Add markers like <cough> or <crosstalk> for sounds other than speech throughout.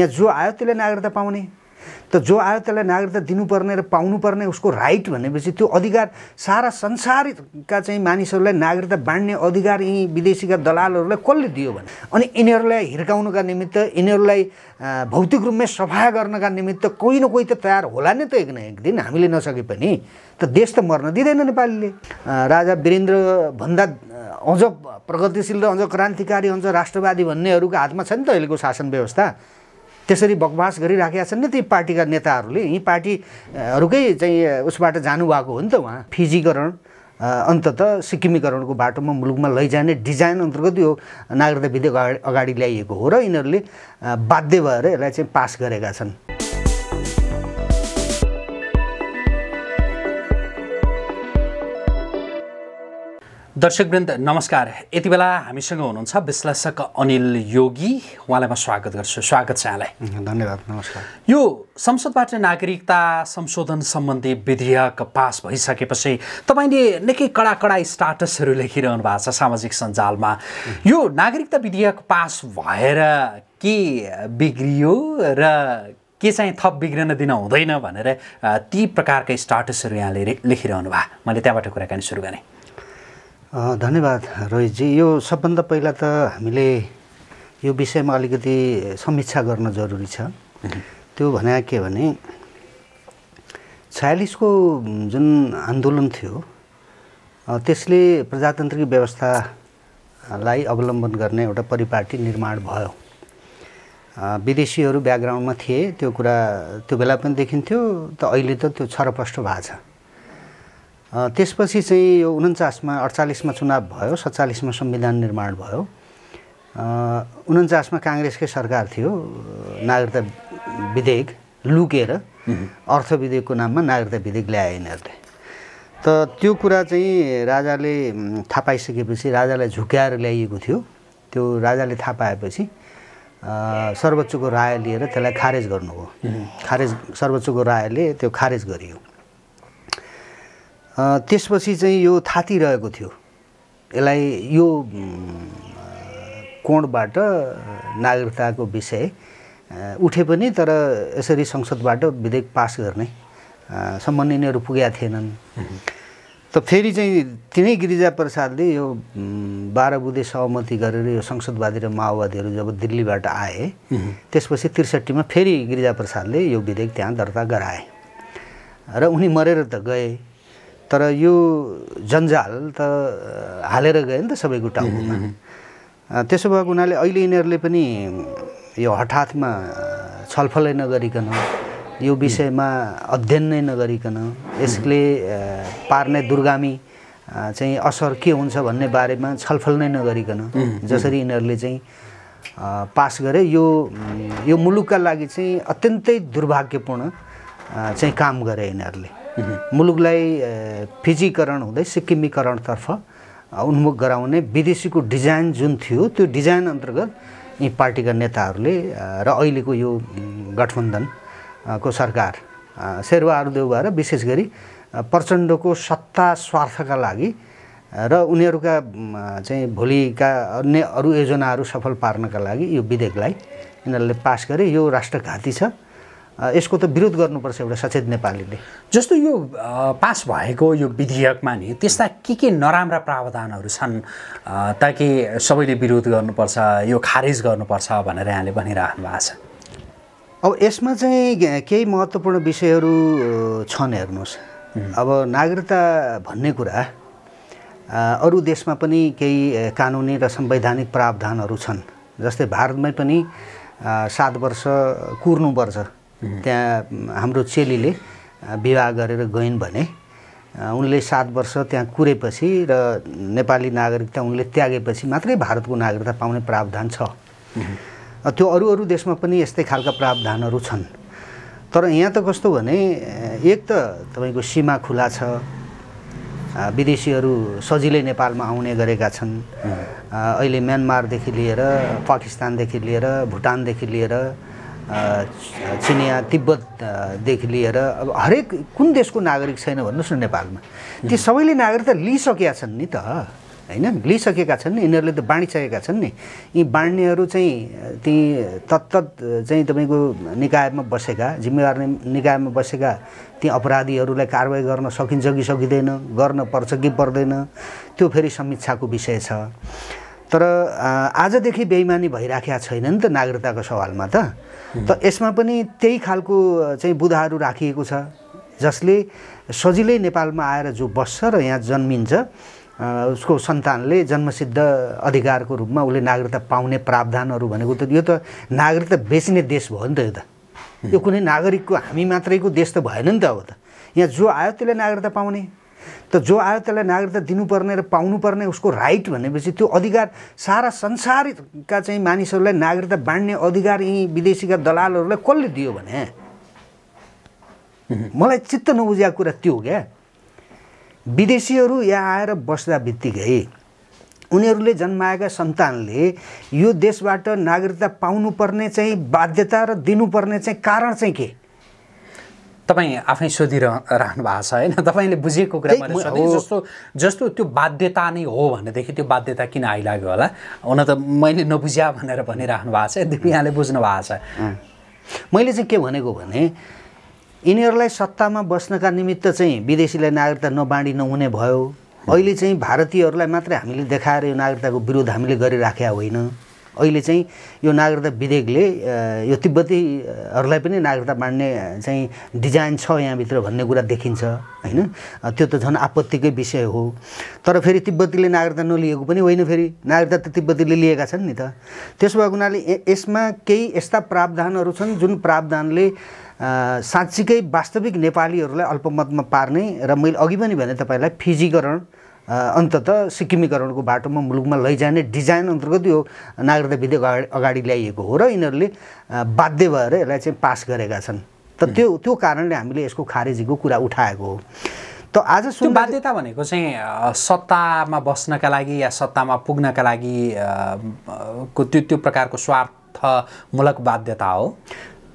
यहाँ जो आयो त्यसले नागरिकता पाउने त जो आयो त्यसलाई नागरिकता दिनुपर्ने र पाउनुपर्ने उसको राइट भनेपछि त्यो अधिकार सारा संसारका चाहिँ मानिसहरूलाई नागरिकता बाँड्ने अधिकार यी विदेशीका दलालहरूलाई कसले दियो भने अनि यिनीहरूलाई हिर्काउनका निमित्त यिनीहरूलाई भौतिक रूपमै सफा गर्नका निमित्त कोही न कोही त तयार होला नि त एक न एक दिन हामीले नसके पनि त देश त मर्न दिँदैन नेपालीले राजा वीरेन्द्रभन्दा अझ प्रगतिशील र अझ क्रान्तिकारी अझ राष्ट्रवादी भन्नेहरूको हातमा छ नि त अहिलेको शासन व्यवस्था त्यसरी बकवास गरिराखेका छन् नि ती पार्टीका नेताहरूले यी पार्टीहरूकै चाहिँ उसबाट जानुभएको हो नि त उहाँ फिजीकरण अन्तत सिक्किमीकरणको बाटोमा मुलुकमा लैजाने डिजाइन अन्तर्गत यो नागरिकता विधेयक अगाडि ल्याइएको हो र यिनीहरूले बाध्य भएर यसलाई चाहिँ पास गरेका छन् दर्शकवृन्द नमस्कार यति बेला हामीसँग हुनुहुन्छ विश्लेषक अनिल योगी उहाँलाई म स्वागत गर्छु स्वागत छ यहाँलाई धन्यवाद नमस्कार यो संसदबाट नागरिकता संशोधन सम्बन्धी विधेयक पास भइसकेपछि तपाईँले निकै कडा कडा स्टाटसहरू लेखिरहनु भएको छ सामाजिक सञ्जालमा यो नागरिकता विधेयक पास भएर के बिग्रियो र के चाहिँ थप बिग्रन दिन हुँदैन भनेर ती प्रकारका स्टाटसहरू यहाँले लेखिरहनु भयो मैले त्यहाँबाट कुराकानी सुरु गरेँ धन्यवाद रोहितजी यो सबभन्दा पहिला त हामीले यो विषयमा अलिकति समीक्षा गर्न जरुरी छ त्यो भने के भने छयालिसको जुन आन्दोलन थियो त्यसले प्रजातान्त्रिक व्यवस्थालाई अवलम्बन गर्ने एउटा परिपाटी निर्माण भयो विदेशीहरू ब्याकग्राउन्डमा थिए त्यो कुरा त्यो बेला पनि देखिन्थ्यो त अहिले त त्यो छरपष्ट भएको छ त्यसपछि चाहिँ यो उन्चासमा अडचालिसमा चुनाव भयो सत्तालिसमा संविधान निर्माण भयो उन्चासमा काङ्ग्रेसकै सरकार थियो नागरिकता विधेयक लुकेर अर्थ विधेयकको नाममा नागरिकता विधेयक ल्याए यिनीहरूले त त्यो कुरा चाहिँ राजाले थाहा पाइसकेपछि राजालाई झुक्याएर ल्याइएको थियो त्यो राजाले थाहा पाएपछि सर्वोच्चको राय लिएर त्यसलाई खारेज गर्नुभयो खारेज सर्वोच्चको रायले त्यो खारेज गरियो त्यसपछि चाहिँ यो थातिरहेको थियो यसलाई यो कोणबाट नागरिकताको विषय उठे पनि तर यसरी संसदबाट विधेयक पास गर्ने सम्बन्ध पुगेका थिएनन् त फेरि चाहिँ तिनै गिरिजा प्रसादले यो बाह्र बुधे सहमति गरेर यो संसदवादी र माओवादीहरू जब दिल्लीबाट आए त्यसपछि त्रिसठीमा फेरि गिरिजा प्रसादले यो विधेयक त्यहाँ दर्ता गराए र उनी मरेर त गए तर यो जन्जाल त हालेर गयो नि त सबैको टाउकोमा <laughs> त्यसो भएको हुनाले अहिले यिनीहरूले पनि यो हठातमा छलफलै नगरिकन यो विषयमा अध्ययन नै नगरिकन यसले पार्ने दुर्गामी चाहिँ असर के हुन्छ भन्ने बारेमा छलफल नै नगरिकन <laughs> जसरी यिनीहरूले चाहिँ पास गरे यो यो मुलुकका लागि चाहिँ अत्यन्तै दुर्भाग्यपूर्ण चाहिँ काम गरे यिनीहरूले मुलुकलाई फिजीकरण हुँदै सिक्किमीकरणतर्फ उन्मुख गराउने विदेशीको डिजाइन जुन थियो त्यो डिजाइन अन्तर्गत यी पार्टीका नेताहरूले र अहिलेको यो गठबन्धनको सरकार शेरबहादुर देउवा र विशेष गरी प्रचण्डको सत्ता स्वार्थका लागि र उनीहरूका चाहिँ भोलिका अन्य अरू योजनाहरू सफल पार्नका लागि यो विधेयकलाई यिनीहरूले पास गरे यो राष्ट्रघाती छ यसको त विरोध गर्नुपर्छ एउटा सचेत नेपालीले जस्तो यो पास भएको यो विधेयकमा नि त्यस्ता के के नराम्रा प्रावधानहरू छन् ताकि सबैले विरोध गर्नुपर्छ यो खारेज गर्नुपर्छ भनेर यहाँले भनिराख्नु भएको छ अब यसमा चाहिँ केही महत्त्वपूर्ण विषयहरू छन् हेर्नुहोस् अब नागरिकता भन्ने कुरा अरू देशमा पनि केही कानुनी र संवैधानिक प्रावधानहरू छन् जस्तै भारतमै पनि सात वर्ष कुर्नुपर्छ त्यहाँ हाम्रो चेलीले विवाह गरेर गइन् भने उनले सात वर्ष त्यहाँ कुरेपछि र नेपाली नागरिकता उनले त्यागेपछि मात्रै भारतको नागरिकता पाउने प्रावधान छ त्यो अरू अरू देशमा पनि यस्तै खालका प्रावधानहरू छन् तर यहाँ त कस्तो भने एक त तपाईँको सीमा खुला छ विदेशीहरू सजिलै नेपालमा आउने गरेका छन् अहिले म्यानमारदेखि लिएर पाकिस्तानदेखि लिएर भुटानदेखि लिएर चिनिया तिब्बतदेखि लिएर अब हरेक कुन देशको नागरिक छैन भन्नुहोस् न नेपालमा ती सबैले नागरिकता लिइसकेका छन् नि त होइन लिइसकेका छन् नि यिनीहरूले त बाँडिसकेका छन् नि यी बाँड्नेहरू चाहिँ ती तत्त चाहिँ तपाईँको निकायमा बसेका जिम्मेवार निकायमा बसेका ती अपराधीहरूलाई कारवाही गर्न सकिन्छ कि सकिँदैन गर्न पर्छ कि पर्दैन त्यो फेरि समीक्षाको विषय छ तर आजदेखि बेइमानी भइराखेका छैन नि त नागरिकताको सवालमा त त यसमा पनि त्यही खालको चाहिँ बुधाहरू राखिएको छ जसले सजिलै नेपालमा आएर जो बस्छ र यहाँ जन्मिन्छ उसको सन्तानले जन्मसिद्ध अधिकारको रूपमा उसले नागरिकता पाउने प्रावधानहरू भनेको त यो त नागरिकता बेच्ने देश भयो नि त यो त यो कुनै नागरिकको हामी मात्रैको देश त भएन नि त अब त यहाँ जो आयो त्यसले नागरिकता पाउने त जो आयो त्यसलाई नागरिकता दिनुपर्ने र पाउनुपर्ने उसको राइट भनेपछि त्यो अधिकार सारा संसारका चाहिँ मानिसहरूलाई नागरिकता बाँड्ने अधिकार यी विदेशीका दलालहरूलाई कसले दियो भने मलाई चित्त नबुझेको कुरा त्यो हो क्या विदेशीहरू यहाँ आएर बस्दा बित्तिकै उनीहरूले जन्माएका सन्तानले यो देशबाट नागरिकता पाउनुपर्ने चाहिँ बाध्यता र दिनुपर्ने चाहिँ कारण चाहिँ के तपाईँ आफै राख्नु भएको छ होइन तपाईँले बुझेको कुरा जस्तो जस्तो त्यो बाध्यता नै हो भनेदेखि त्यो बाध्यता किन आइलाग्यो होला हुन त मैले नबुझ्या भनेर भनिराख्नु भएको छ यद्यपि यहाँले बुझ्नु भएको छ मैले चाहिँ के भनेको भने यिनीहरूलाई सत्तामा बस्नका निमित्त चाहिँ विदेशीलाई नागरिकता नबाँडी नहुने भयो अहिले चाहिँ भारतीयहरूलाई मात्रै हामीले देखाएर यो नागरिकताको विरोध हामीले गरिराखेका होइन अहिले चाहिँ यो नागरिकता विधेयकले यो तिब्बतीहरूलाई पनि नागरिकता बाँड्ने चाहिँ डिजाइन छ यहाँभित्र भन्ने कुरा देखिन्छ होइन त्यो त झन् आपत्तिकै विषय हो तर फेरि तिब्बतीले नागरिकता नलिएको पनि होइन फेरि नागरिकता त तिब्बतीले लिएका छन् नि त त्यसो भएको हुनाले यसमा केही यस्ता प्रावधानहरू छन् जुन प्रावधानले साँच्चीकै वास्तविक नेपालीहरूलाई अल्पमतमा पार्ने र मैले अघि पनि भने तपाईँलाई फिजीकरण अन्तत सिक्किमीकरणको बाटोमा मुलुकमा लैजाने डिजाइन अन्तर्गत यो नागरिकता विधेयक अगाडि अगाडि ल्याइएको हो र यिनीहरूले बाध्य भएर यसलाई चाहिँ पास गरेका छन् त त्यो त्यो कारणले हामीले यसको खारेजीको कुरा उठाएको हो त आज सुन बाध्यता भनेको चाहिँ सत्तामा बस्नका लागि या सत्तामा पुग्नका लागि त्यो त्यो प्रकारको स्वार्थमूलक बाध्यता हो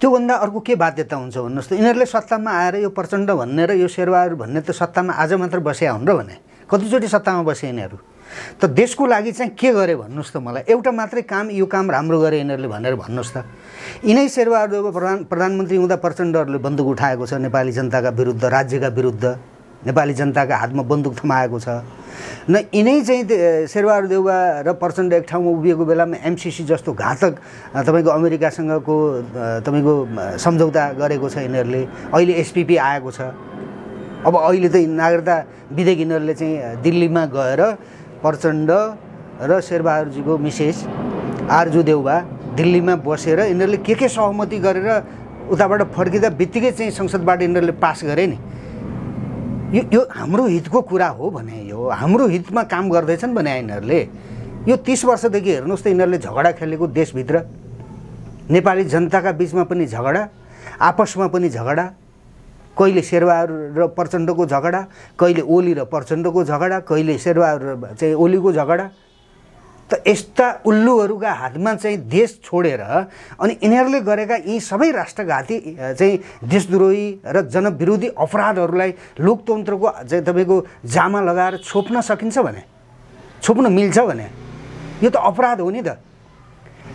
त्योभन्दा अर्को के बाध्यता हुन्छ भन्नुहोस् त यिनीहरूले सत्तामा आएर यो प्रचण्ड भन्ने र यो शेरबहादुर भन्ने त सत्तामा आज मात्र बस्या हुन् र भने कतिचोटि सत्तामा बसे यिनीहरू त देशको लागि चाहिँ के गरे भन्नुहोस् त मलाई एउटा मात्रै काम यो काम राम्रो गरे यिनीहरूले भनेर भन्नुहोस् त यिनै शेरबहादुरको प्रधान प्रधानमन्त्री हुँदा प्रचण्डहरूले बन्दुक उठाएको छ नेपाली जनताका विरुद्ध राज्यका विरुद्ध नेपाली जनताका हातमा बन्दुक थमाएको छ न यिनै चाहिँ शेरबहादुर देउवा र प्रचण्ड एक ठाउँमा उभिएको बेलामा एमसिसी जस्तो घातक तपाईँको अमेरिकासँगको तपाईँको सम्झौता गरेको छ यिनीहरूले अहिले एसपिपी आएको छ अब अहिले त नागरिकता विधेयक यिनीहरूले चाहिँ दिल्लीमा गएर प्रचण्ड र शेरबहादुरजीको मिसेस आरजु देउबा दिल्लीमा बसेर यिनीहरूले के के सहमति गरेर उताबाट फर्किँदा बित्तिकै चाहिँ संसदबाट यिनीहरूले पास गरे नि यो यो हाम्रो हितको कुरा हो भने यो हाम्रो हितमा काम गर्दैछन् भने यिनीहरूले यो तिस वर्षदेखि हेर्नुहोस् त यिनीहरूले झगडा खेलेको देशभित्र नेपाली जनताका बिचमा पनि झगडा आपसमा पनि झगडा कहिले शेरबहादुर र प्रचण्डको झगडा कहिले ओली र प्रचण्डको झगडा कहिले शेरबहादुर चाहिँ ओलीको झगडा त यस्ता उल्लुहरूका हातमा चाहिँ देश छोडेर अनि यिनीहरूले गरेका यी सबै राष्ट्रघाती चाहिँ देशद्रोही र जनविरोधी अपराधहरूलाई लोकतन्त्रको चाहिँ तपाईँको जामा लगाएर छोप्न सकिन्छ भने छोप्न मिल्छ भने यो त अपराध हो नि त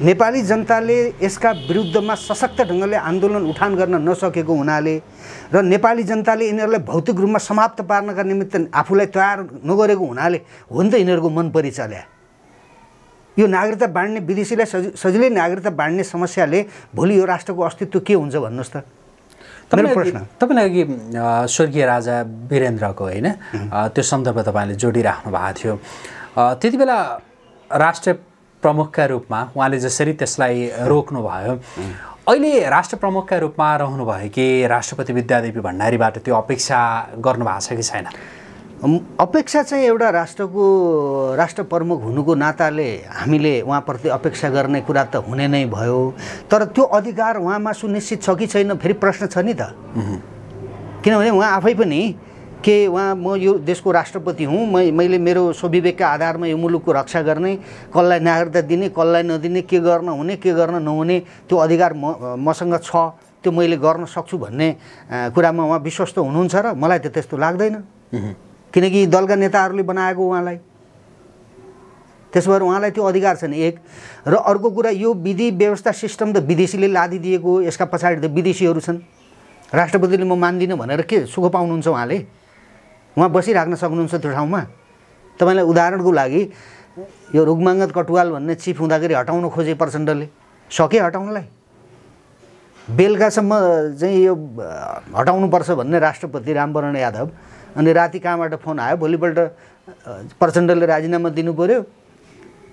नेपाली जनताले यसका विरुद्धमा सशक्त ढङ्गले आन्दोलन उठान गर्न नसकेको हुनाले र नेपाली जनताले यिनीहरूलाई भौतिक रूपमा समाप्त पार्नका निमित्त आफूलाई तयार नगरेको हुनाले हो नि त यिनीहरूको मन परिचल्या यो नागरिकता बाँड्ने विदेशीलाई सजि सजिलै नागरिकता बाँड्ने समस्याले भोलि यो राष्ट्रको अस्तित्व के हुन्छ भन्नुहोस् त मेरो प्रश्न तपाईँलाई अघि स्वर्गीय राजा वीरेन्द्रको होइन त्यो सन्दर्भ तपाईँले जोडिराख्नु भएको थियो त्यति बेला राष्ट्रिय प्रमुखका रूपमा उहाँले जसरी त्यसलाई रोक्नुभयो अहिले राष्ट्र प्रमुखका रूपमा रहनुभयो कि राष्ट्रपति विद्यादेवी भण्डारीबाट त्यो अपेक्षा गर्नुभएको छ कि छैन अपेक्षा चाहिँ एउटा राष्ट्रको राष्ट्र प्रमुख हुनुको नाताले हामीले उहाँप्रति अपेक्षा गर्ने कुरा त हुने नै भयो तर त्यो अधिकार उहाँमा सुनिश्चित छ कि छैन फेरि प्रश्न छ नि त किनभने उहाँ आफै पनि के उहाँ म यो देशको राष्ट्रपति हुँ म मैले मेरो स्वविवेकका आधारमा यो मुलुकको रक्षा गर्ने कसलाई नागरिकता दिने कसलाई नदिने के गर्न हुने के गर्न नहुने त्यो अधिकार म मसँग छ त्यो मैले गर्न सक्छु भन्ने कुरामा उहाँ विश्वस्त हुनुहुन्छ र मलाई त त्यस्तो लाग्दैन किनकि दलका नेताहरूले बनाएको उहाँलाई त्यसो भएर उहाँलाई त्यो अधिकार छ नि एक र अर्को कुरा यो विधि व्यवस्था सिस्टम त विदेशीले लादिदिएको यसका पछाडि त विदेशीहरू छन् राष्ट्रपतिले म मान्दिनँ भनेर के सुख पाउनुहुन्छ उहाँले उहाँ बसिराख्न सक्नुहुन्छ त्यो ठाउँमा तपाईँलाई उदाहरणको लागि यो रुगमाङ्गत कटुवाल भन्ने चिफ हुँदाखेरि हटाउन खोजे प्रचण्डले सके हटाउनलाई बेलुकासम्म चाहिँ यो हटाउनुपर्छ भन्ने राष्ट्रपति रामवरण यादव अनि राति कहाँबाट फोन आयो भोलिपल्ट प्रचण्डले राजीनामा दिनु पऱ्यो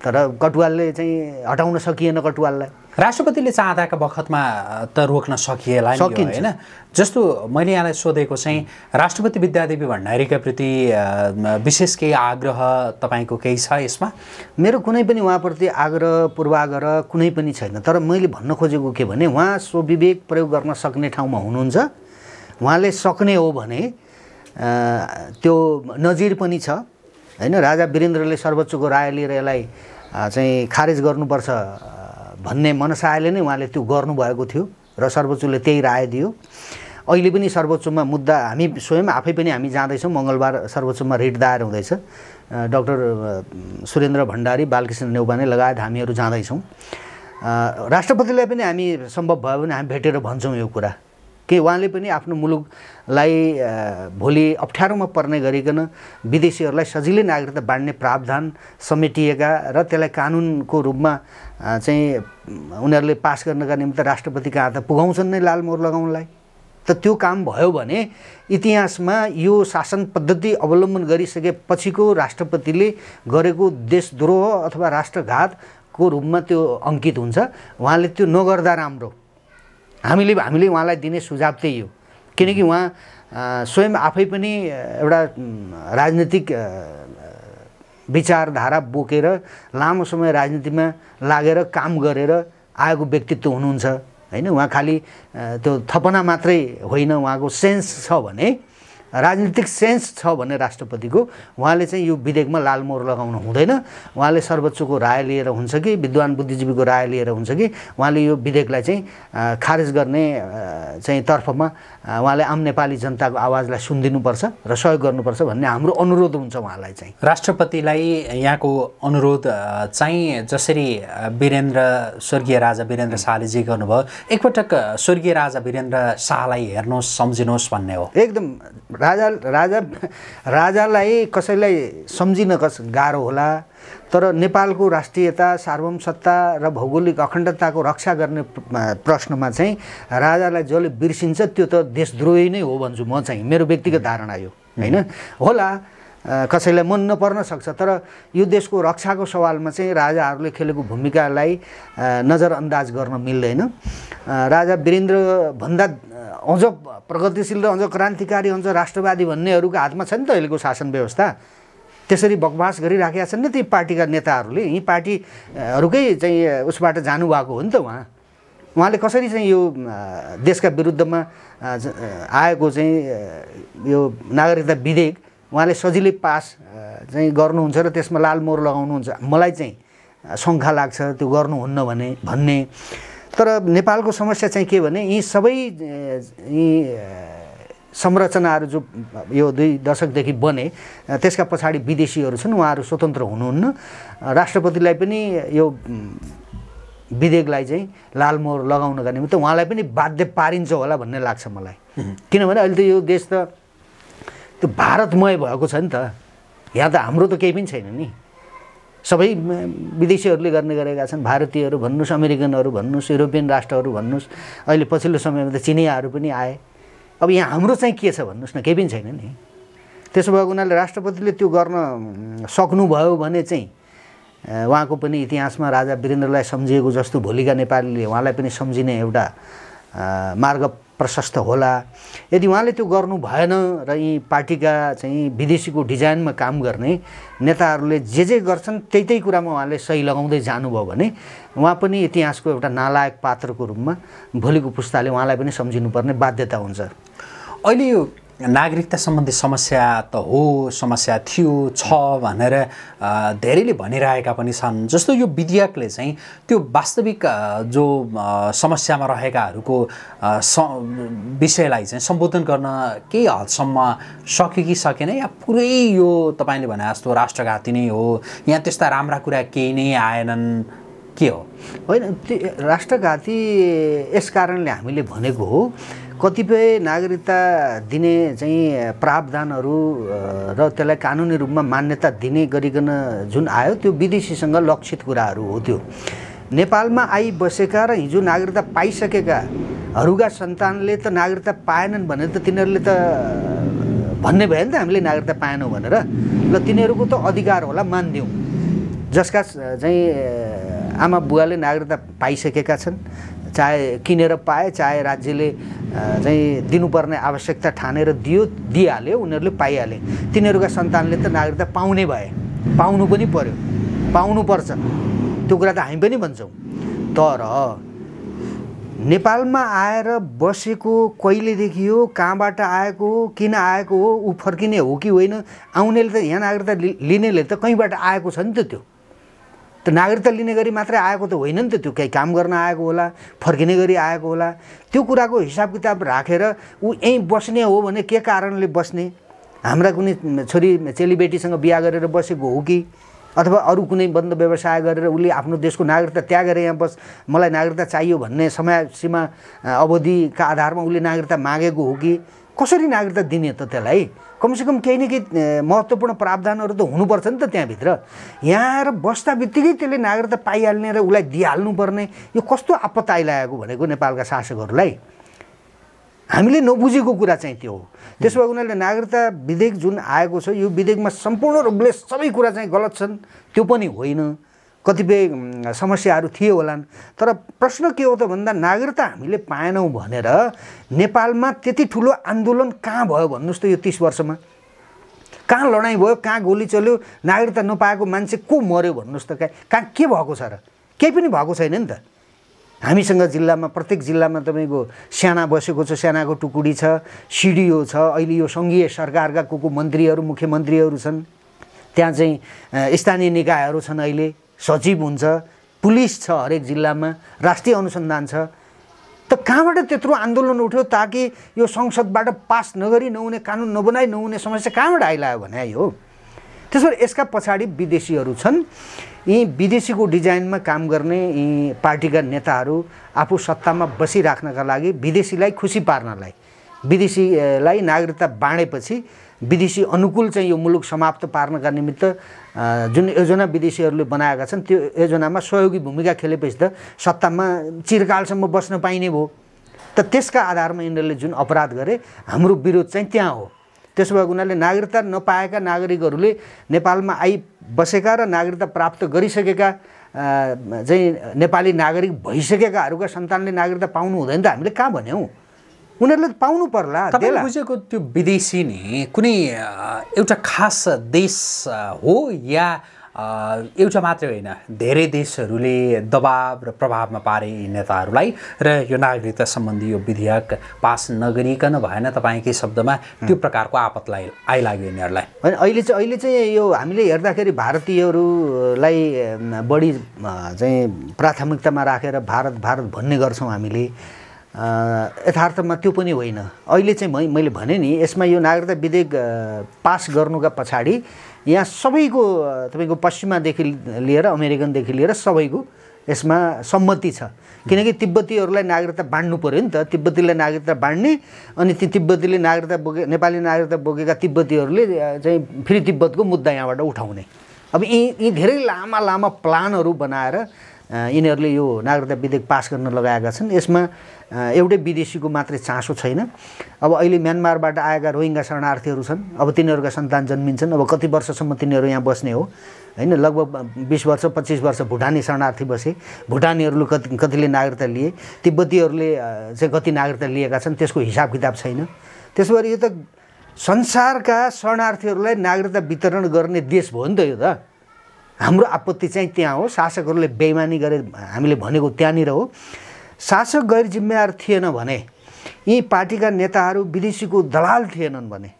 तर कटुवालले चाहिँ हटाउन सकिएन कटुवाललाई राष्ट्रपतिले चाहँदाका बखतमा त रोक्न सकिएला होइन जस्तो मैले यहाँलाई सोधेको चाहिँ राष्ट्रपति विद्यादेवी भण्डारीका प्रति विशेष केही आग्रह तपाईँको केही छ यसमा मेरो कुनै पनि उहाँप्रति आग्रह पूर्वाग्रह कुनै पनि छैन तर मैले भन्न खोजेको के भने उहाँ स्वविवेक प्रयोग गर्न सक्ने ठाउँमा हुनुहुन्छ उहाँले सक्ने हो भने त्यो नजिर पनि छ होइन राजा वीरेन्द्रले सर्वोच्चको राय लिएर यसलाई चाहिँ खारेज गर्नुपर्छ भन्ने मनसायले नै उहाँले त्यो गर्नुभएको थियो र सर्वोच्चले त्यही राय दियो अहिले पनि सर्वोच्चमा मुद्दा हामी स्वयं आफै पनि हामी जाँदैछौँ मङ्गलबार सर्वोच्चमा रिट दायर हुँदैछ डक्टर सुरेन्द्र भण्डारी बालकृष्ण नेउपाने लगायत हामीहरू जाँदैछौँ राष्ट्रपतिलाई पनि हामी सम्भव भयो भने हामी भेटेर भन्छौँ यो कुरा के उहाँले पनि आफ्नो मुलुकलाई भोलि अप्ठ्यारोमा पर्ने गरिकन विदेशीहरूलाई सजिलै नागरिकता बाँड्ने प्रावधान समेटिएका र त्यसलाई कानुनको रूपमा चाहिँ उनीहरूले पास गर्नका निम्ति राष्ट्रपतिका हात पुगाउँछन् नै लालमोर लगाउनलाई त त्यो काम भयो भने इतिहासमा यो शासन पद्धति अवलम्बन गरिसकेपछिको राष्ट्रपतिले गरेको देशद्रोह अथवा राष्ट्रघातको रूपमा त्यो अङ्कित हुन्छ उहाँले त्यो नगर्दा राम्रो हामीले हामीले उहाँलाई दिने सुझाव त्यही हो किनकि उहाँ स्वयं आफै पनि एउटा राजनीतिक विचारधारा बोकेर लामो समय राजनीतिमा लागेर काम गरेर आएको व्यक्तित्व हुनुहुन्छ होइन उहाँ खालि त्यो थपना मात्रै होइन उहाँको सेन्स छ भने राजनीतिक सेन्स छ भने राष्ट्रपतिको उहाँले चाहिँ यो विधेयकमा लालमोर लगाउनु हुँदैन उहाँले सर्वोच्चको राय लिएर हुन्छ कि विद्वान बुद्धिजीवीको राय लिएर हुन्छ कि उहाँले यो विधेयकलाई चाहिँ खारेज गर्ने चाहिँ तर्फमा उहाँले आम नेपाली जनताको आवाजलाई सुनिदिनुपर्छ र सहयोग गर्नुपर्छ भन्ने हाम्रो अनुरोध हुन्छ उहाँलाई चाहिँ राष्ट्रपतिलाई यहाँको अनुरोध चाहिँ जसरी वीरेन्द्र स्वर्गीय राजा वीरेन्द्र शाहले जे गर्नुभयो एकपटक स्वर्गीय राजा वीरेन्द्र शाहलाई हेर्नुहोस् सम्झिनुहोस् भन्ने हो एकदम राजा राजा राजालाई कसैलाई सम्झिन कस गाह्रो होला तर नेपालको राष्ट्रियता सार्वम सत्ता र भौगोलिक अखण्डताको रक्षा गर्ने प्रश्नमा चाहिँ राजालाई जसले बिर्सिन्छ त्यो त देशद्रोही नै हो भन्छु म चाहिँ मेरो व्यक्तिगत धारणा यो होइन होला कसैलाई मन नपर्न सक्छ तर यो देशको रक्षाको सवालमा चाहिँ राजाहरूले खेलेको भूमिकालाई नजरअन्दाज गर्न मिल्दैन राजा वीरेन्द्रभन्दा अझ प्रगतिशील र अझ क्रान्तिकारी अझ राष्ट्रवादी भन्नेहरूको हातमा छ नि त अहिलेको शासन व्यवस्था त्यसरी बकवास गरिराखेका छन् नि ती पार्टीका नेताहरूले यी पार्टीहरूकै चाहिँ उसबाट जानुभएको हो नि त उहाँ उहाँले कसरी चाहिँ यो देशका विरुद्धमा आएको चाहिँ यो नागरिकता विधेयक उहाँले सजिलै पास चाहिँ गर्नुहुन्छ र त्यसमा लाल मोर लगाउनुहुन्छ मलाई चाहिँ शङ्खा लाग्छ त्यो गर्नुहुन्न भने भन्ने तर नेपालको समस्या चाहिँ के भने यी सबै यी संरचनाहरू जो यो दुई दशकदेखि बने त्यसका पछाडि विदेशीहरू छन् उहाँहरू स्वतन्त्र हुनुहुन्न राष्ट्रपतिलाई पनि यो विधेयकलाई चाहिँ लाल लालमोहर लगाउनका निम्ति उहाँलाई पनि बाध्य पारिन्छ होला भन्ने लाग्छ मलाई किनभने अहिले त यो देश त त्यो भारतमय भएको छ नि त यहाँ त हाम्रो त केही पनि छैन नि सबै विदेशीहरूले गर्ने गरेका छन् भारतीयहरू भन्नुहोस् अमेरिकनहरू भन्नुहोस् युरोपियन राष्ट्रहरू भन्नुहोस् अहिले पछिल्लो समयमा त चिनियाहरू पनि आए अब यहाँ हाम्रो चाहिँ के छ भन्नुहोस् न केही पनि छैन नि त्यसो भएको हुनाले राष्ट्रपतिले त्यो गर्न सक्नुभयो भने चाहिँ उहाँको पनि इतिहासमा राजा वीरेन्द्रलाई सम्झिएको जस्तो भोलिका नेपालीले उहाँलाई पनि सम्झिने एउटा मार्ग प्रशस्त होला यदि उहाँले त्यो गर्नु भएन र यी पार्टीका चाहिँ विदेशीको डिजाइनमा काम गर्ने नेताहरूले जे जे गर्छन् त्यही त्यही कुरामा उहाँले सही लगाउँदै जानुभयो भने उहाँ पनि इतिहासको एउटा नालायक पात्रको रूपमा भोलिको पुस्ताले उहाँलाई पनि सम्झिनुपर्ने बाध्यता हुन्छ अहिले यो नागरिकता सम्बन्धी समस्या त हो समस्या थियो छ भनेर धेरैले भनिरहेका पनि छन् जस्तो यो विधेयकले चाहिँ त्यो वास्तविक जो समस्यामा रहेकाहरूको स विषयलाई चाहिँ सम्बोधन गर्न केही हदसम्म सक्यो कि सकेन या पुरै यो तपाईँले भने जस्तो राष्ट्रघाती नै हो यहाँ त्यस्ता राम्रा कुरा केही नै आएनन् के हो होइन त्यो राष्ट्रघाती यस कारणले हामीले भनेको हो कतिपय नागरिकता दिने चाहिँ प्रावधानहरू र त्यसलाई कानुनी रूपमा मान्यता दिने गरिकन जुन आयो त्यो विदेशीसँग लक्षित कुराहरू हो त्यो नेपालमा आइबसेका र हिजो नागरिकता पाइसकेकाहरूका सन्तानले त नागरिकता पाएनन् भने त तिनीहरूले त भन्ने भयो नि त हामीले नागरिकता पाएनौँ भनेर ल तिनीहरूको त अधिकार होला मानिदिउँ जसका चाहिँ आमा बुवाले नागरिकता पाइसकेका छन् चाहे किनेर पाए चाहे राज्यले चाहिँ दिनुपर्ने आवश्यकता ठानेर दियो दिइहाल्यो उनीहरूले पाइहाले तिनीहरूका सन्तानले त नागरिकता पाउने भए पाउनु पनि पर्यो पाउनुपर्छ त्यो कुरा त हामी पनि भन्छौँ तर नेपालमा आएर बसेको कहिलेदेखि हो कहाँबाट आएको हो किन आएको हो ऊ फर्किने हो कि होइन आउनेले त यहाँ नागरिकता लिनेले त कहीँबाट आएको छ नि त त्यो त नागरिकता लिने गरी मात्रै आएको त होइन नि त त्यो केही काम गर्न आएको होला फर्किने गरी आएको होला त्यो कुराको हिसाब किताब राखेर रा, ऊ यहीँ बस्ने हो भने के कारणले बस्ने हाम्रा कुनै छोरी चेलीबेटीसँग बिहा गरेर बसेको हो कि अथवा अरू कुनै बन्द व्यवसाय गरेर उसले आफ्नो देशको नागरिकता त्यागेर यहाँ बस मलाई नागरिकता चाहियो भन्ने समय सीमा अवधिका आधारमा उसले नागरिकता मागेको हो कि कसरी नागरिकता दिने त त्यसलाई कमसेकम केही न केही महत्त्वपूर्ण प्रावधानहरू त हुनुपर्छ नि त त्यहाँभित्र यहाँ आएर बस्दा बित्तिकै त्यसले नागरिकता पाइहाल्ने र उसलाई दिइहाल्नुपर्ने यो कस्तो आपत आइलागेको भनेको नेपालका शासकहरूलाई हामीले नबुझेको कुरा चाहिँ त्यो हो त्यसो भए उनीहरूले नागरिकता विधेयक जुन आएको छ यो विधेयकमा सम्पूर्ण रूपले सबै कुरा चाहिँ गलत छन् त्यो पनि होइन कतिपय समस्याहरू थिए होलान् तर प्रश्न के हो त भन्दा नागरिकता हामीले पाएनौँ भनेर नेपालमा त्यति ठुलो आन्दोलन कहाँ भयो भन्नुहोस् त यो तिस वर्षमा कहाँ लडाइँ भयो कहाँ गोली चल्यो नागरिकता नपाएको मान्छे को मऱ्यो भन्नुहोस् त कहाँ कहाँ के भएको छ र केही पनि भएको छैन नि त हामीसँग जिल्लामा प्रत्येक जिल्लामा तपाईँको सेना बसेको छ सेनाको टुकुडी छ सिडिओ छ अहिले यो सङ्घीय सरकारका को को मन्त्रीहरू मुख्यमन्त्रीहरू छन् त्यहाँ चाहिँ स्थानीय निकायहरू छन् अहिले सचिव हुन्छ पुलिस छ हरेक जिल्लामा राष्ट्रिय अनुसन्धान छ त कहाँबाट त्यत्रो आन्दोलन उठ्यो ताकि यो संसदबाट पास नगरी नहुने कानुन नबनाई नहुने समस्या कहाँबाट आइलायो भने हो त्यसो भए यसका पछाडि विदेशीहरू छन् यी विदेशीको डिजाइनमा काम गर्ने यी पार्टीका नेताहरू आफू सत्तामा बसिराख्नका लागि विदेशीलाई खुसी पार्नलाई विदेशीलाई नागरिकता बाँडेपछि विदेशी अनुकूल चाहिँ यो मुलुक समाप्त पार्नका निमित्त जुन योजना विदेशीहरूले बनाएका छन् त्यो योजनामा सहयोगी भूमिका खेलेपछि त सत्तामा चिरकालसम्म बस्न पाइने भयो त त्यसका आधारमा यिनीहरूले जुन अपराध गरे हाम्रो विरोध चाहिँ त्यहाँ हो त्यसो भएको हुनाले नागरिकता नपाएका नागरिकहरूले नेपालमा आइ बसेका र नागरिकता प्राप्त गरिसकेका चाहिँ नेपाली नागरिक भइसकेकाहरूका सन्तानले नागरिकता पाउनु हुँदैन त हामीले कहाँ भन्यौँ उनीहरूले पाउनु पर्ला तपाईँले बुझेको त्यो विदेशी नि कुनै एउटा खास देश हो या एउटा मात्रै होइन धेरै देशहरूले दबाव र प्रभावमा पारे यी नेताहरूलाई र यो नागरिकता सम्बन्धी यो विधेयक पास नगरिकन भएन तपाईँकै शब्दमा त्यो प्रकारको आपतलाई आइलाग्यो यिनीहरूलाई होइन अहिले चाहिँ अहिले चाहिँ यो हामीले हेर्दाखेरि भारतीयहरूलाई बढी चाहिँ प्राथमिकतामा राखेर भारत भारत भन्ने गर्छौँ हामीले यथार्थमा त्यो पनि होइन अहिले चाहिँ मै मैले भने नि यसमा यो नागरिकता विधेयक पास गर्नुका पछाडि यहाँ सबैको तपाईँको पश्चिमादेखि लिएर अमेरिकनदेखि लिएर सबैको यसमा सम्मति छ किनकि तिब्बतीहरूलाई नागरिकता बाँड्नु पऱ्यो नि त तिब्बतीलाई नागरिकता बाँड्ने अनि ती तिब्बतीले नागरिकता बोके नेपाली नागरिकता बोकेका तिब्बतीहरूले चाहिँ फेरि तिब्बतको मुद्दा यहाँबाट उठाउने अब यी यी धेरै लामा लामा प्लानहरू बनाएर यिनीहरूले यो नागरिकता विधेयक पास गर्न लगाएका छन् यसमा एउटै विदेशीको मात्रै चासो छैन अब अहिले म्यानमारबाट आएका रोहिङ्गा शरणार्थीहरू छन् अब तिनीहरूका सन्तान जन्मिन्छन् अब कति वर्षसम्म तिनीहरू यहाँ बस्ने हो होइन लगभग बिस वर्ष पच्चिस वर्ष भुटानी शरणार्थी बसे भुटानीहरूले कति कतिले नागरिकता लिए तिब्बतीहरूले चाहिँ कति नागरिकता लिएका छन् त्यसको हिसाब किताब छैन त्यसो भएर यो त संसारका शरणार्थीहरूलाई नागरिकता वितरण गर्ने देश भयो नि त यो त हाम्रो आपत्ति चाहिँ त्यहाँ हो शासकहरूले बेइमानी गरे हामीले भनेको त्यहाँनिर हो शासक गैर जिम्मेवार थिएन भने यी पार्टीका नेताहरू विदेशीको दलाल थिएनन् भने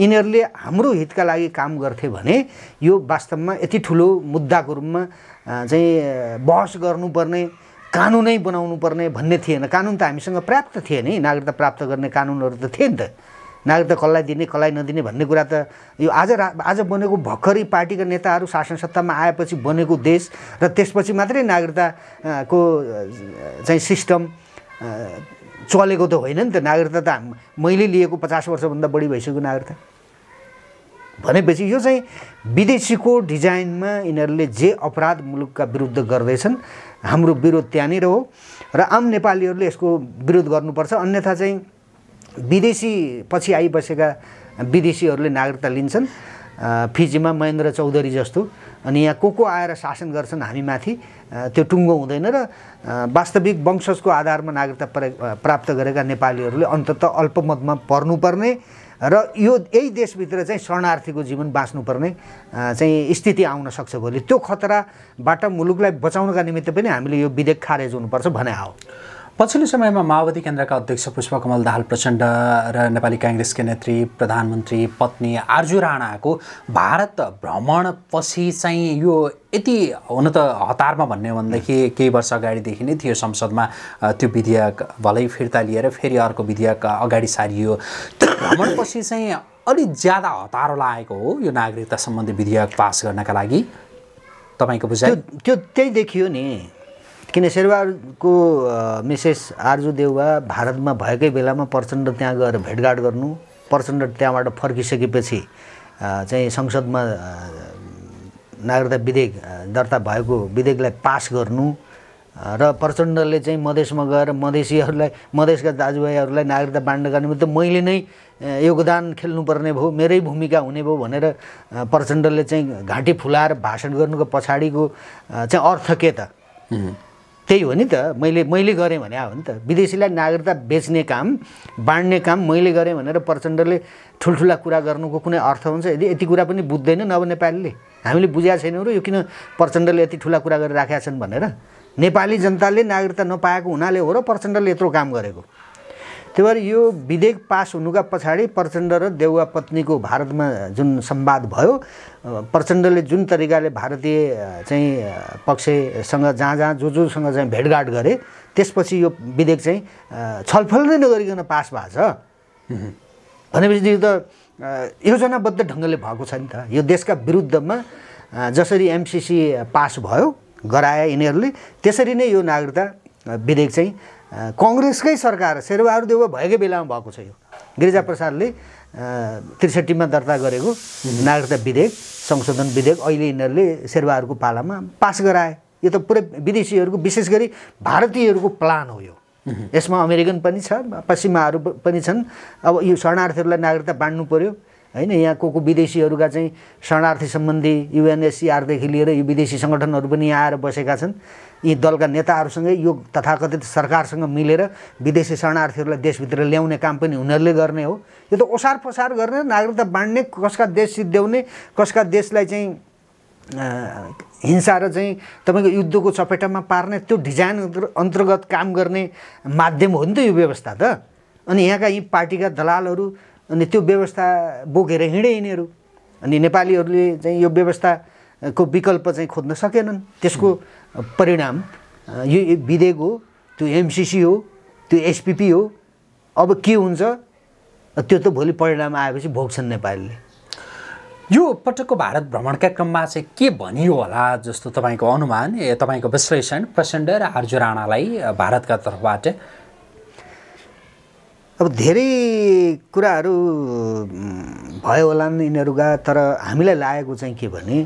यिनीहरूले हाम्रो हितका लागि काम गर्थे भने यो वास्तवमा यति ठुलो मुद्दाको रूपमा चाहिँ बहस गर्नुपर्ने कानुनै बनाउनु पर्ने भन्ने थिएन कानुन त हामीसँग पर्याप्त थिएन नि नागरिकता प्राप्त गर्ने कानुनहरू त थिए नि त नागरिकता कसलाई दिने कसलाई नदिने भन्ने कुरा त यो आज आज बनेको भर्खरै पार्टीका नेताहरू शासन सत्तामा आएपछि बनेको देश र त्यसपछि मात्रै नागरिकताको चाहिँ सिस्टम चलेको त होइन नि त नागरिकता त मैले लिएको पचास वर्षभन्दा बढी भइसक्यो नागरिकता भनेपछि यो चाहिँ विदेशीको डिजाइनमा यिनीहरूले जे अपराध मुलुकका विरुद्ध गर्दैछन् हाम्रो विरोध त्यहाँनिर हो र आम नेपालीहरूले यसको विरोध गर्नुपर्छ अन्यथा चाहिँ विदेशी पछि आइबसेका विदेशीहरूले नागरिकता लिन्छन् फिजीमा महेन्द्र चौधरी जस्तो अनि यहाँ को को आएर शासन गर्छन् हामीमाथि त्यो टुङ्गो हुँदैन र वास्तविक वंशजको आधारमा नागरिकता प्राप्त गरेका नेपालीहरूले अन्तत अल्पमतमा पर्नुपर्ने र यो यही देशभित्र चाहिँ शरणार्थीको जीवन बाँच्नुपर्ने चाहिँ स्थिति आउन सक्छ भोलि त्यो खतराबाट मुलुकलाई बचाउनका निमित्त पनि हामीले यो विधेयक खारेज हुनुपर्छ भने हो पछिल्लो समयमा माओवादी केन्द्रका अध्यक्ष पुष्पकमल दाहाल प्रचण्ड र नेपाली काङ्ग्रेसकी नेत्री प्रधानमन्त्री पत्नी आर्जु राणाको भारत भ्रमणपछि चाहिँ यो यति हुन त हतारमा भन्ने भनेदेखि केही वर्ष अगाडिदेखि नै थियो संसदमा त्यो विधेयक भलै फिर्ता लिएर फेरि अर्को विधेयक अगाडि सारियो त्यो भ्रमणपछि चाहिँ अलिक ज्यादा हतारो लागेको हो यो नागरिकता सम्बन्धी विधेयक पास गर्नका लागि तपाईँको बुझाइ त्यो त्यही देखियो नि किन शेरबहादुरको मिसेस आर्जु देउवा भारतमा भएकै बेलामा प्रचण्ड त्यहाँ गएर भेटघाट गर्नु प्रचण्ड त्यहाँबाट फर्किसकेपछि चाहिँ संसदमा नागरिकता विधेयक दर्ता भएको विधेयकलाई पास गर्नु र प्रचण्डले चाहिँ मधेसमा गएर मधेसीहरूलाई मधेसका दाजुभाइहरूलाई नागरिकता बाँड्न गर्ने त मैले नै योगदान खेल्नुपर्ने भयो मेरै भूमिका हुने भयो भनेर प्रचण्डले चाहिँ घाँटी फुलाएर भाषण गर्नुको पछाडिको चाहिँ अर्थ के त त्यही हो नि त मैले मैले गरेँ भने हो नि त विदेशीलाई नागरिकता बेच्ने काम बाँड्ने काम मैले गरेँ भनेर प्रचण्डले ठुल्ठुला कुरा गर्नुको कुनै अर्थ हुन्छ यदि यति कुरा पनि बुझ्दैन अब नेपालीले हामीले बुझेका छैनौँ र यो किन प्रचण्डले यति ठुला कुरा गरेर राखेका छन् भनेर नेपाली जनताले नागरिकता नपाएको हुनाले हो र प्रचण्डले यत्रो काम गरेको त्यही भएर यो विधेयक पास हुनुका पछाडि प्रचण्ड र देउवा पत्नीको भारतमा जुन संवाद भयो प्रचण्डले जुन तरिकाले भारतीय चाहिँ पक्षसँग जहाँ जहाँ जो जोसँग चाहिँ भेटघाट गरे त्यसपछि यो विधेयक चाहिँ छलफल नै नगरिकन पास भएको छ भनेपछि यो त योजनाबद्ध ढङ्गले भएको छ नि त यो देशका विरुद्धमा जसरी एमसिसी पास भयो गराए यिनीहरूले त्यसरी नै यो नागरिकता विधेयक चाहिँ कङ्ग्रेसकै सरकार शेरबहादुर देव भएकै बेलामा भएको छ यो गिरिजा प्रसादले त्रिसठीमा दर्ता गरेको नागरिकता विधेयक संशोधन विधेयक अहिले यिनीहरूले शेरबहादुरको पालामा पास गराए यो त पुरै विदेशीहरूको विशेष गरी भारतीयहरूको प्लान हो यो यसमा अमेरिकन पनि छ पश्चिमाहरू पनि छन् अब यो शरणार्थीहरूलाई नागरिकता बाँड्नु पऱ्यो होइन यहाँको को विदेशीहरूका चाहिँ शरणार्थी सम्बन्धी युएनएससिआरदेखि लिएर यी विदेशी सङ्गठनहरू पनि यहाँ आएर बसेका छन् यी दलका नेताहरूसँगै यो तथाकथित सरकारसँग मिलेर विदेशी शरणार्थीहरूलाई देशभित्र ल्याउने काम पनि उनीहरूले गर्ने हो यो त ओसार पसार गर्ने नागरिकता बाँड्ने कसका देश सिद्ध्याउने कसका देशलाई चाहिँ हिंसा र चाहिँ तपाईँको युद्धको चपेटामा पार्ने त्यो डिजाइन अन्तर्गत काम गर्ने माध्यम हो नि त यो व्यवस्था त अनि यहाँका यी पार्टीका दलालहरू अनि त्यो व्यवस्था बोकेर हिँडे यिनीहरू अनि नेपालीहरूले चाहिँ यो व्यवस्थाको विकल्प चाहिँ खोज्न सकेनन् त्यसको परिणाम यो विधेयक हो त्यो एमसिसी हो त्यो एसपिपी हो अब के हुन्छ त्यो त भोलि परिणाम आएपछि भोग्छन् नेपालीले यो पटकको भारत भ्रमणका क्रममा चाहिँ के भनियो होला जस्तो तपाईँको अनुमान तपाईँको विश्लेषण प्रचण्ड र आर्जु राणालाई भारतका तर्फबाट अब धेरै कुराहरू भयो होला नि यिनीहरूका तर हामीलाई लागेको चाहिँ के भने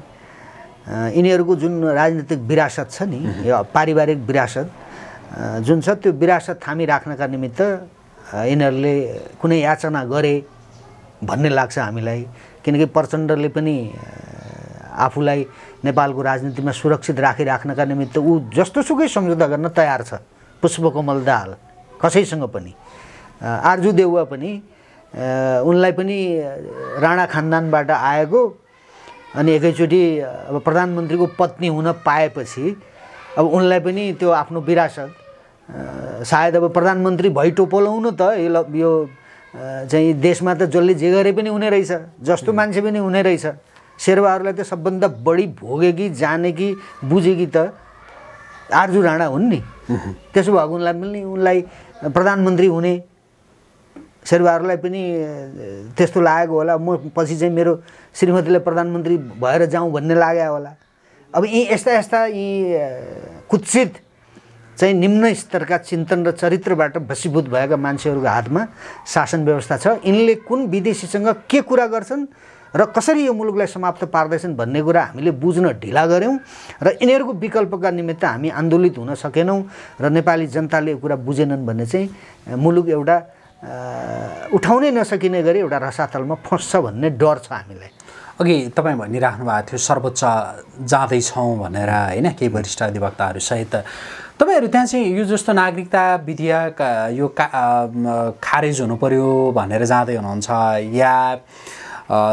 यिनीहरूको जुन राजनीतिक विरासत छ नि यो पारिवारिक विरासत जुन छ त्यो विरासत थामी राख्नका निमित्त यिनीहरूले कुनै याचना गरे भन्ने लाग्छ हामीलाई किनकि प्रचण्डले पनि आफूलाई नेपालको राजनीतिमा सुरक्षित राखिराख्नका निमित्त ऊ जस्तोसुकै सम्झौता गर्न तयार छ पुष्पकमल दाहाल कसैसँग पनि आर्जु देउवा पनि उनलाई पनि राणा खानदानबाट आएको अनि एकैचोटि अब प्रधानमन्त्रीको पत्नी हुन पाएपछि अब उनलाई पनि त्यो आफ्नो विरासत सायद अब प्रधानमन्त्री भइ टोपोलाउनु त यो चाहिँ देशमा त जसले जे गरे पनि हुने रहेछ जस्तो मान्छे पनि हुने रहेछ शेर्वाहरूलाई त सबभन्दा बढी भोगेकी बुझे कि त आर्जु राणा हुन् नि त्यसो भएको उनलाई पनि उनलाई प्रधानमन्त्री हुने सेर्वाहरूलाई पनि त्यस्तो लागेको होला म पछि चाहिँ मेरो श्रीमतीले प्रधानमन्त्री भएर जाउँ भन्ने लाग्यो होला अब यी यस्ता यस्ता यी कुत्सित चाहिँ निम्न स्तरका चिन्तन र चरित्रबाट भसीभूत भएका मान्छेहरूको हातमा शासन व्यवस्था छ यिनले कुन विदेशीसँग के कुरा गर्छन् र कसरी यो मुलुकलाई समाप्त पार्दैछन् भन्ने कुरा हामीले बुझ्न ढिला गऱ्यौँ र यिनीहरूको विकल्पका निमित्त हामी आन्दोलित हुन सकेनौँ र नेपाली जनताले यो कुरा बुझेनन् भने चाहिँ मुलुक एउटा उठाउनै नसकिने गरी एउटा रसातलमा फस्छ भन्ने डर छ हामीलाई अघि तपाईँ भनिराख्नु भएको थियो सर्वोच्च जाँदैछौँ भनेर होइन केही वरिष्ठ अधिवक्ताहरूसहित तपाईँहरू त्यहाँ चाहिँ यो जस्तो नागरिकता विधेयक यो का खारेज हुनु पर्यो भनेर जाँदै हुनुहुन्छ या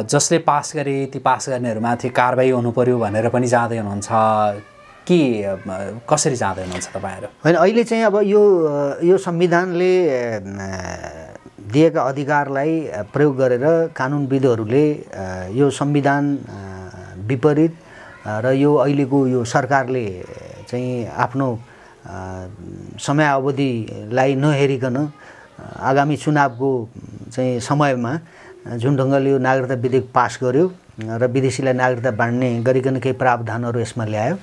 जसले पास गरे ती पास गर्नेहरूमाथि कारवाही पऱ्यो भनेर पनि जाँदै हुनुहुन्छ के कसरी जाँदै हुनुहुन्छ तपाईँहरू होइन अहिले चाहिँ अब यो यो संविधानले दिएका अधिकारलाई प्रयोग गरेर कानुनविदहरूले यो संविधान विपरीत र यो अहिलेको यो सरकारले चाहिँ आफ्नो समय अवधिलाई नहेरिकन आगामी चुनावको चाहिँ समयमा जुन ढङ्गले यो नागरिकता विधेयक पास गर्यो र विदेशीलाई नागरिकता बाँड्ने गरिकन केही प्रावधानहरू यसमा ल्यायो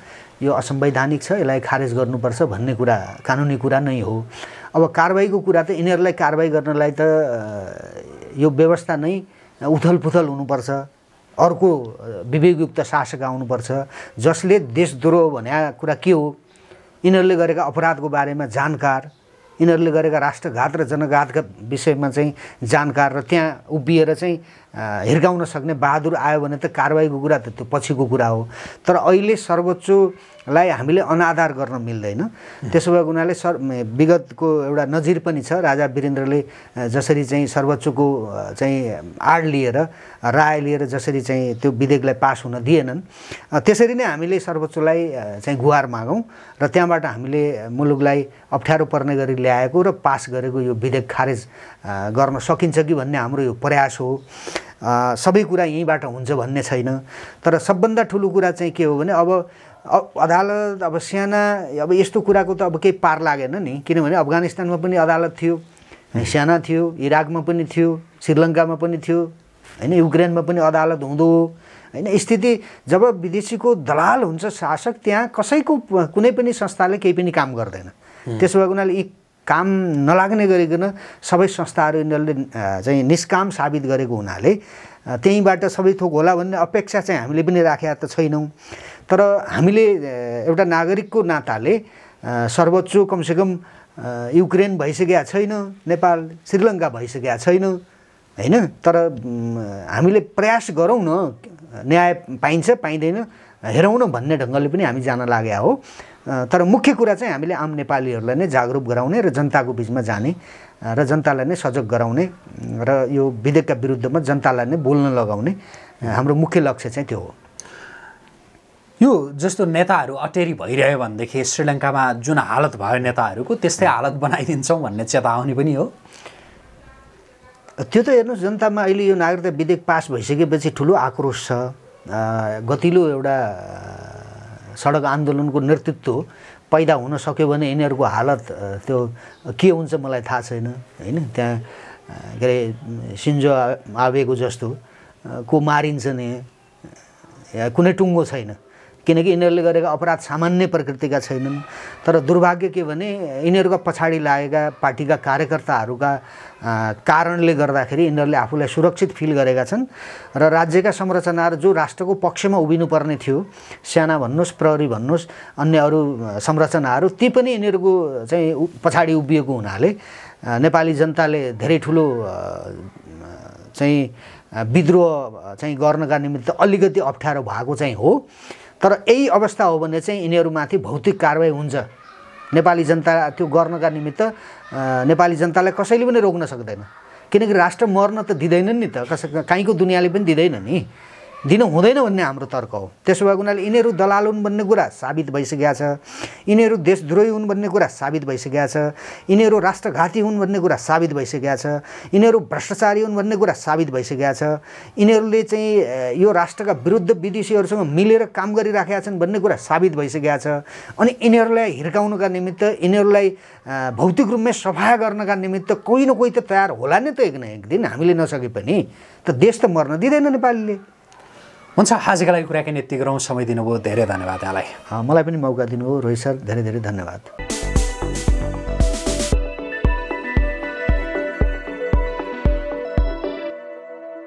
यो असंवैधानिक छ यसलाई खारेज गर्नुपर्छ भन्ने कुरा कानुनी कुरा नै हो अब कारवाहीको कुरा त यिनीहरूलाई कारवाही गर्नलाई त यो व्यवस्था नै उथलपुथल हुनुपर्छ अर्को विवेकयुक्त शासक आउनुपर्छ जसले देशद्रोह भन्ने कुरा के हो यिनीहरूले गरेका अपराधको बारेमा जानकार यिनीहरूले गरेका राष्ट्रघात र जनघातका विषयमा चाहिँ जानकार र त्यहाँ उभिएर चाहिँ हिर्काउन सक्ने बहादुर आयो भने त कारवाहीको कुरा त त्यो पछिको कुरा हो तर अहिले सर्वोच्चलाई हामीले अनाधार गर्न मिल्दैन त्यसो भएको हुनाले सर विगतको एउटा नजिर पनि छ राजा वीरेन्द्रले जसरी चाहिँ सर्वोच्चको चाहिँ आड लिएर राय लिएर जसरी चाहिँ त्यो विधेयकलाई पास हुन दिएनन् त्यसरी नै हामीले सर्वोच्चलाई चाहिँ गुहार मागौँ र त्यहाँबाट हामीले मुलुकलाई अप्ठ्यारो पर्ने गरी ल्याएको र पास गरेको यो विधेयक खारेज गर्न सकिन्छ कि भन्ने हाम्रो यो प्रयास हो सबै कुरा यहीँबाट हुन्छ भन्ने छैन तर सबभन्दा ठुलो कुरा चाहिँ के हो भने अब अदालत अब सेना अब यस्तो कुराको त अब केही पार लागेन नि किनभने अफगानिस्तानमा पनि अदालत थियो सेना थियो इराकमा पनि थियो श्रीलङ्कामा पनि थियो होइन युक्रेनमा पनि अदालत हुँदो हो होइन स्थिति जब विदेशीको दलाल हुन्छ शासक त्यहाँ कसैको कुनै पनि संस्थाले केही पनि काम गर्दैन त्यसो भएको हुनाले यी काम नलाग्ने गरिकन सबै संस्थाहरू यिनीहरूले चाहिँ निष्काम साबित गरेको हुनाले त्यहीँबाट सबै थोक होला भन्ने अपेक्षा चाहिँ हामीले पनि राखेका त छैनौँ तर हामीले एउटा नागरिकको नाताले सर्वोच्च कमसेकम युक्रेन भइसकेका छैन नेपाल श्रीलङ्का भइसकेका छैन होइन तर हामीले प्रयास गरौँ न न्याय पाइन्छ पाइँदैन हेरौँ न भन्ने ढङ्गले पनि हामी जान लागेका हो तर मुख्य कुरा चाहिँ हामीले आम नेपालीहरूलाई नै जागरुक गराउने र जनताको बिचमा जाने र जनतालाई नै सजग गराउने र यो विधेयकका विरुद्धमा जनतालाई नै बोल्न लगाउने हाम्रो मुख्य लक्ष्य चाहिँ त्यो हो यो जस्तो नेताहरू अटेरी भइरह्यो भनेदेखि श्रीलङ्कामा जुन हालत भयो नेताहरूको त्यस्तै हालत बनाइदिन्छौँ भन्ने चेतावनी पनि हो त्यो त हेर्नुहोस् जनतामा अहिले यो नागरिकता विधेयक पास भइसकेपछि ठुलो आक्रोश छ गतिलो एउटा सडक आन्दोलनको नेतृत्व पैदा हुन सक्यो भने यिनीहरूको हालत त्यो के हुन्छ मलाई थाहा छैन होइन त्यहाँ के अरे सिन्जो आवेको जस्तो को मारिन्छ नि कुनै टुङ्गो छैन किनकि यिनीहरूले गरेका अपराध सामान्य प्रकृतिका छैनन् तर दुर्भाग्य के भने यिनीहरूका पछाडि लागेका पार्टीका कार्यकर्ताहरूका कारणले गर्दाखेरि यिनीहरूले आफूलाई सुरक्षित फिल गरेका छन् र राज्यका संरचनाहरू जो राष्ट्रको पक्षमा उभिनुपर्ने थियो सेना भन्नुहोस् प्रहरी भन्नुहोस् अन्य अरू संरचनाहरू ती पनि यिनीहरूको चाहिँ पछाडि उभिएको हुनाले नेपाली जनताले धेरै ठुलो चाहिँ विद्रोह चाहिँ गर्नका निमित्त अलिकति अप्ठ्यारो भएको चाहिँ हो तर यही अवस्था हो भने चाहिँ यिनीहरूमाथि भौतिक कारवाही हुन्छ नेपाली जनता त्यो गर्नका निमित्त नेपाली जनतालाई कसैले पनि रोक्न सक्दैन किनकि राष्ट्र मर्न त दिँदैनन् नि त कसै काहीँको दुनियाँले पनि दिँदैन नि दिनु हुँदैन भन्ने हाम्रो तर्क हो त्यसो भएको हुनाले यिनीहरू दलाल हुन् भन्ने कुरा साबित भइसकेको छ यिनीहरू देशद्रोही हुन् भन्ने कुरा साबित भइसकेको छ यिनीहरू राष्ट्रघाती हुन् भन्ने कुरा साबित भइसकेको छ यिनीहरू भ्रष्टाचारी हुन् भन्ने कुरा साबित भइसकेको छ यिनीहरूले चाहिँ यो राष्ट्रका विरुद्ध विदेशीहरूसँग मिलेर काम गरिराखेका छन् भन्ने कुरा साबित भइसकेको छ अनि यिनीहरूलाई हिर्काउनका निमित्त यिनीहरूलाई भौतिक रूपमै सफा गर्नका निमित्त कोही न कोही त तयार होला नि त एक न एक दिन हामीले नसके पनि त देश त मर्न दिँदैन नेपालीले हुन्छ आजको लागि कुराकानी यति गरौँ समय दिनुभयो धेरै धन्यवाद यहाँलाई मलाई पनि मौका दिनुभयो रोहित सर धेरै धेरै धन्यवाद